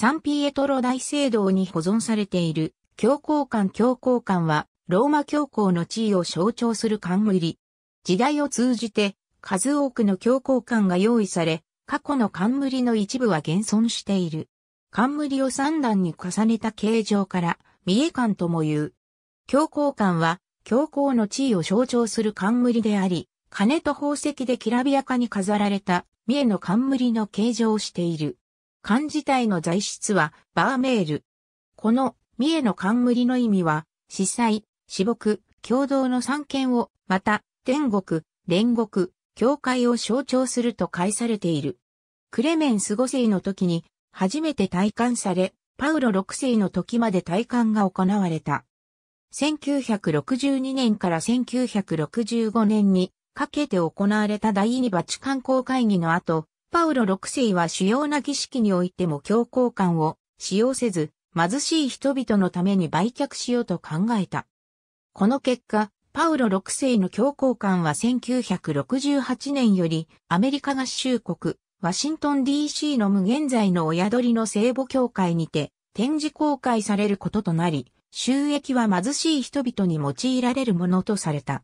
サンピエトロ大聖堂に保存されている、教皇館教皇館は、ローマ教皇の地位を象徴する冠。時代を通じて、数多くの教皇館が用意され、過去の冠の一部は現存している。冠を三段に重ねた形状から、三重冠とも言う。教皇館は、教皇の地位を象徴する冠であり、金と宝石できらびやかに飾られた、三重の冠の形状をしている。漢自体の材質はバーメール。この三重の冠の意味は、司祭、私木、共同の三権を、また、天国、煉獄、教会を象徴すると解されている。クレメンス5世の時に、初めて体感され、パウロ6世の時まで体感が行われた。1962年から1965年にかけて行われた第二バチカン公会議の後、パウロ6世は主要な儀式においても教皇官を使用せず、貧しい人々のために売却しようと考えた。この結果、パウロ6世の教皇官は1968年よりアメリカ合衆国、ワシントン DC の無現在の親鳥の聖母教会にて展示公開されることとなり、収益は貧しい人々に用いられるものとされた。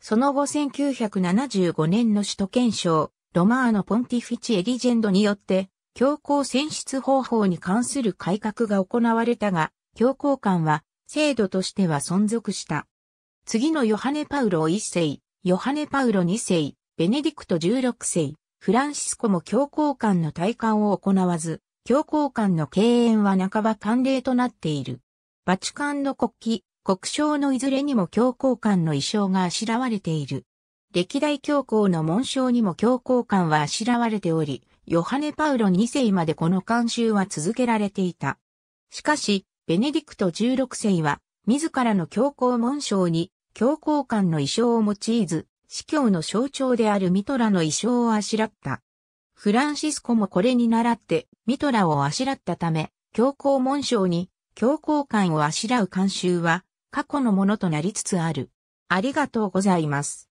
その後1975年の首都憲章、ロマーノ・ポンティフィチ・エリジェンドによって、教皇選出方法に関する改革が行われたが、教皇官は制度としては存続した。次のヨハネ・パウロ1世、ヨハネ・パウロ2世、ベネディクト16世、フランシスコも教皇官の体感を行わず、教皇官の敬遠は半ば慣例となっている。バチカンの国旗、国章のいずれにも教皇官の衣装があしらわれている。歴代教皇の紋章にも教皇官はあしらわれており、ヨハネ・パウロ2世までこの慣習は続けられていた。しかし、ベネディクト16世は、自らの教皇紋章に、教皇官の衣装を用いず、司教の象徴であるミトラの衣装をあしらった。フランシスコもこれに倣って、ミトラをあしらったため、教皇紋章に、教皇官をあしらう慣習は、過去のものとなりつつある。ありがとうございます。